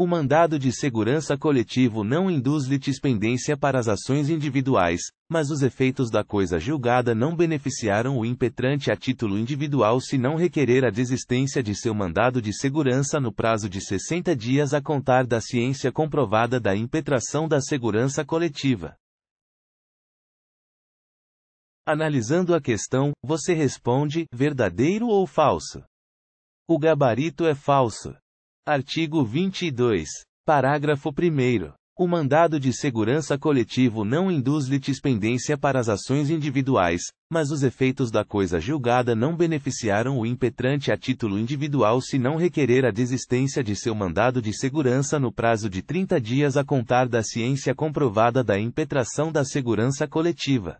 O mandado de segurança coletivo não induz litispendência para as ações individuais, mas os efeitos da coisa julgada não beneficiaram o impetrante a título individual se não requerer a desistência de seu mandado de segurança no prazo de 60 dias a contar da ciência comprovada da impetração da segurança coletiva. Analisando a questão, você responde: verdadeiro ou falso? O gabarito é falso. Artigo 22. Parágrafo 1. O mandado de segurança coletivo não induz litispendência para as ações individuais, mas os efeitos da coisa julgada não beneficiaram o impetrante a título individual se não requerer a desistência de seu mandado de segurança no prazo de 30 dias a contar da ciência comprovada da impetração da segurança coletiva.